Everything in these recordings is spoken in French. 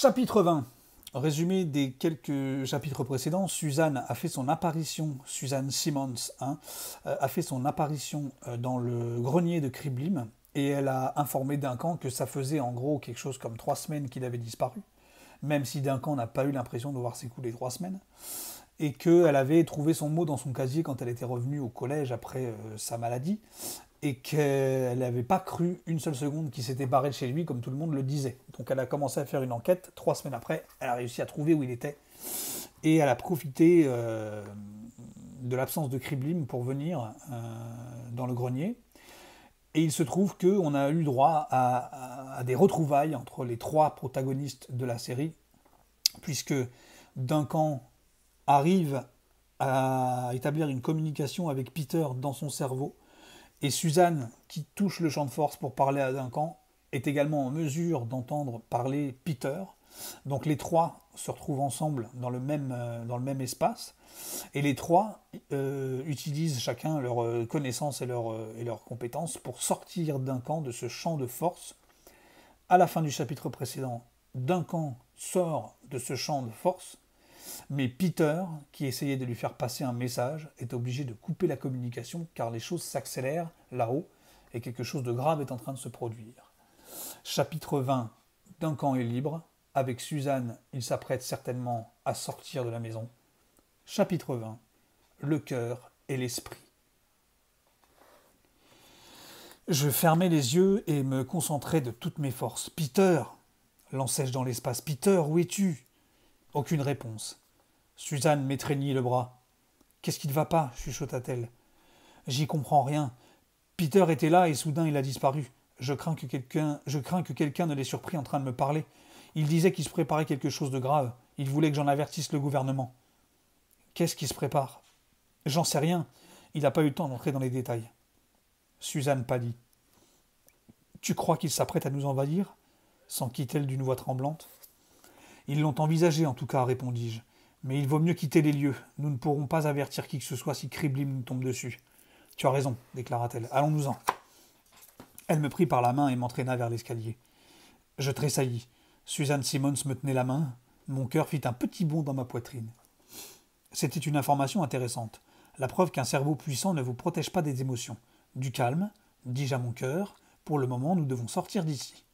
Chapitre 20. Résumé des quelques chapitres précédents, Suzanne a fait son apparition, Suzanne Simmons hein, euh, a fait son apparition euh, dans le grenier de Kriblim et elle a informé Duncan que ça faisait en gros quelque chose comme trois semaines qu'il avait disparu, même si Duncan n'a pas eu l'impression de voir s'écouler trois semaines, et qu'elle avait trouvé son mot dans son casier quand elle était revenue au collège après euh, sa maladie, et qu'elle n'avait pas cru une seule seconde qu'il s'était barré de chez lui, comme tout le monde le disait. Donc elle a commencé à faire une enquête. Trois semaines après, elle a réussi à trouver où il était. Et elle a profité euh, de l'absence de Kriblim pour venir euh, dans le grenier. Et il se trouve qu'on a eu droit à, des retrouvailles entre les trois protagonistes de la série, puisque Duncan arrive à établir une communication avec Peter dans son cerveau, et Suzanne, qui touche le champ de force pour parler à Duncan, est également en mesure d'entendre parler Peter. Donc les trois se retrouvent ensemble dans le même, euh, dans le même espace. Et les trois euh, utilisent chacun leurs euh, connaissances et leurs et leurs compétences pour sortir d'un de ce champ de force. À la fin du chapitre précédent, Duncan sort de ce champ de force mais Peter, qui essayait de lui faire passer un message, est obligé de couper la communication car les choses s'accélèrent là-haut et quelque chose de grave est en train de se produire. Chapitre 20 Duncan est libre. Avec Suzanne, il s'apprête certainement à sortir de la maison. Chapitre 20 Le cœur et l'esprit. Je fermais les yeux et me concentrais de toutes mes forces. Peter lançais je dans l'espace. Peter, où es-tu Aucune réponse. Suzanne m'étreignit le bras. Qu'est-ce qui ne va pas chuchota-t-elle. J'y comprends rien. Peter était là et soudain il a disparu. Je crains que quelqu'un, je crains que quelqu'un ne l'ait surpris en train de me parler. Il disait qu'il se préparait quelque chose de grave. Il voulait que j'en avertisse le gouvernement. Qu'est-ce qui se prépare J'en sais rien. Il n'a pas eu le temps d'entrer dans les détails. Suzanne pâlit. Tu crois qu'il s'apprête à nous envahir s'enquit-elle d'une voix tremblante. Ils l'ont envisagé, en tout cas, répondis-je. Mais il vaut mieux quitter les lieux. Nous ne pourrons pas avertir qui que ce soit si Kriblim nous tombe dessus. Tu as raison, déclara-t-elle. Allons-nous-en. Elle me prit par la main et m'entraîna vers l'escalier. Je tressaillis. Suzanne Simmons me tenait la main. Mon cœur fit un petit bond dans ma poitrine. C'était une information intéressante. La preuve qu'un cerveau puissant ne vous protège pas des émotions. Du calme, dis-je à mon cœur, pour le moment nous devons sortir d'ici.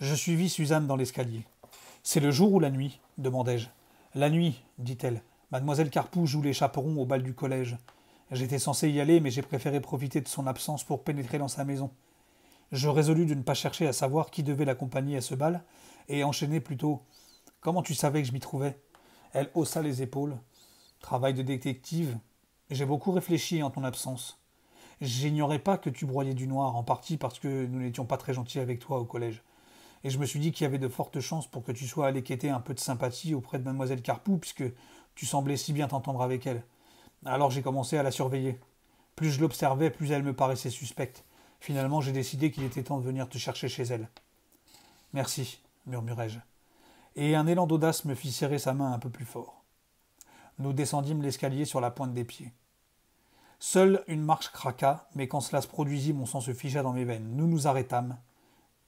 Je suivis Suzanne dans l'escalier. C'est le jour ou la nuit demandai-je. La nuit, dit-elle. Mademoiselle Carpoux joue les chaperons au bal du collège. J'étais censé y aller, mais j'ai préféré profiter de son absence pour pénétrer dans sa maison. Je résolus de ne pas chercher à savoir qui devait l'accompagner à ce bal, et enchaîner plutôt Comment tu savais que je m'y trouvais Elle haussa les épaules. Travail de détective. J'ai beaucoup réfléchi en ton absence. J'ignorais pas que tu broyais du noir, en partie parce que nous n'étions pas très gentils avec toi au collège. Et je me suis dit qu'il y avait de fortes chances pour que tu sois allé quêter un peu de sympathie auprès de mademoiselle Carpou, puisque tu semblais si bien t'entendre avec elle. Alors j'ai commencé à la surveiller. Plus je l'observais, plus elle me paraissait suspecte. Finalement, j'ai décidé qu'il était temps de venir te chercher chez elle. Merci, murmurai-je. Et un élan d'audace me fit serrer sa main un peu plus fort. Nous descendîmes l'escalier sur la pointe des pieds. Seule une marche craqua, mais quand cela se produisit, mon sang se figea dans mes veines. Nous nous arrêtâmes,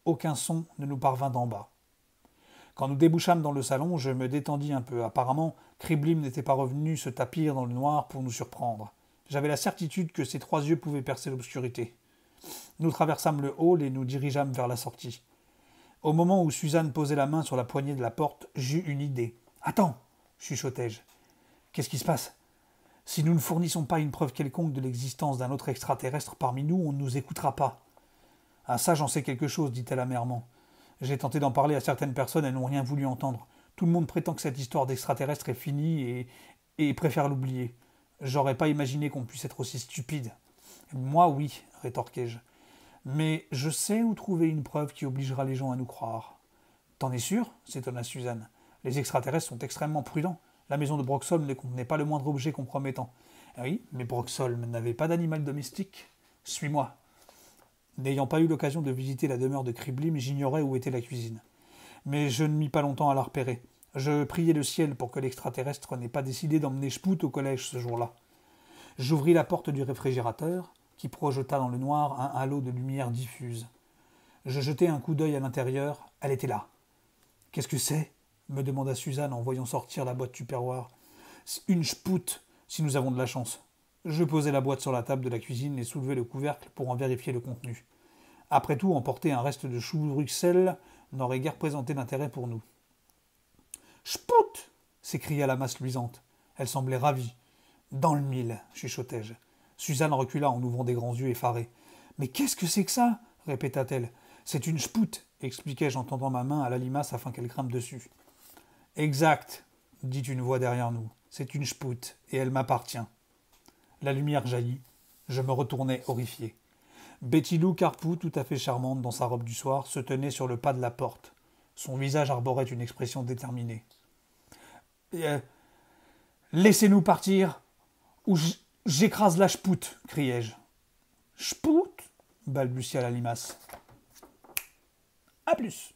aucun son ne nous parvint d'en bas. Quand nous débouchâmes dans le salon, je me détendis un peu. Apparemment, Kriblim n'était pas revenu se tapir dans le noir pour nous surprendre. J'avais la certitude que ses trois yeux pouvaient percer l'obscurité. Nous traversâmes le hall et nous dirigeâmes vers la sortie. Au moment où Suzanne posait la main sur la poignée de la porte, j'eus une idée. Attends chuchotai-je. Qu'est-ce qui se passe Si nous ne fournissons pas une preuve quelconque de l'existence d'un autre extraterrestre parmi nous, on ne nous écoutera pas. Ah ça, j'en sais quelque chose, dit-elle amèrement. J'ai tenté d'en parler à certaines personnes, elles n'ont rien voulu entendre. Tout le monde prétend que cette histoire d'extraterrestre est finie et, et préfère l'oublier. J'aurais pas imaginé qu'on puisse être aussi stupide. Moi, oui, rétorquai-je. Mais je sais où trouver une preuve qui obligera les gens à nous croire. T'en es sûr s'étonna Suzanne. Les extraterrestres sont extrêmement prudents. La maison de Broxholm ne contenait pas le moindre objet compromettant. Eh oui, mais Broxholm n'avait pas d'animal domestique. Suis-moi, N'ayant pas eu l'occasion de visiter la demeure de Kriblim, j'ignorais où était la cuisine. Mais je ne mis pas longtemps à la repérer. Je priais le ciel pour que l'extraterrestre n'ait pas décidé d'emmener Spout au collège ce jour-là. J'ouvris la porte du réfrigérateur, qui projeta dans le noir un halo de lumière diffuse. Je jetai un coup d'œil à l'intérieur, elle était là. Qu'est-ce que c'est me demanda Suzanne en voyant sortir la boîte du perroir. Une spout, si nous avons de la chance. Je posai la boîte sur la table de la cuisine et soulevai le couvercle pour en vérifier le contenu. Après tout, emporter un reste de choux Bruxelles n'aurait guère présenté d'intérêt pour nous. Spout s'écria la masse luisante. Elle semblait ravie. Dans le mille, chuchotai-je. Suzanne recula en ouvrant des grands yeux effarés. Mais qu'est-ce que c'est que ça répéta-t-elle. C'est une spout, expliquai-je en tendant ma main à la limace afin qu'elle grimpe dessus. Exact, dit une voix derrière nous. C'est une spout, et elle m'appartient. La lumière jaillit. Je me retournai horrifié. Betty Lou Carpou, tout à fait charmante dans sa robe du soir, se tenait sur le pas de la porte. Son visage arborait une expression déterminée. Euh, laissez-nous partir, ou j'écrase la chpoute, criai-je. Chpoute balbutia la limace. A plus.